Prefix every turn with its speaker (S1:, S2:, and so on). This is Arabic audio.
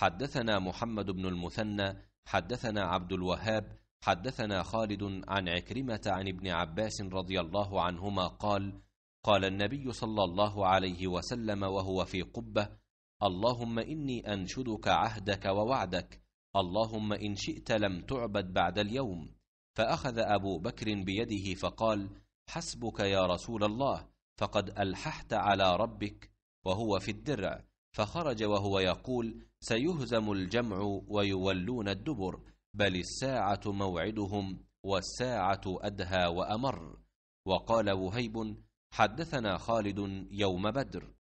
S1: حدثنا محمد بن المثنى حدثنا عبد الوهاب حدثنا خالد عن عكرمه عن ابن عباس رضي الله عنهما قال قال النبي صلى الله عليه وسلم وهو في قبه اللهم اني انشدك عهدك ووعدك اللهم ان شئت لم تعبد بعد اليوم فاخذ ابو بكر بيده فقال حسبك يا رسول الله فقد الححت على ربك وهو في الدرع فخرج وهو يقول سيهزم الجمع ويولون الدبر بل الساعة موعدهم والساعة أدهى وأمر وقال وهيب حدثنا خالد يوم بدر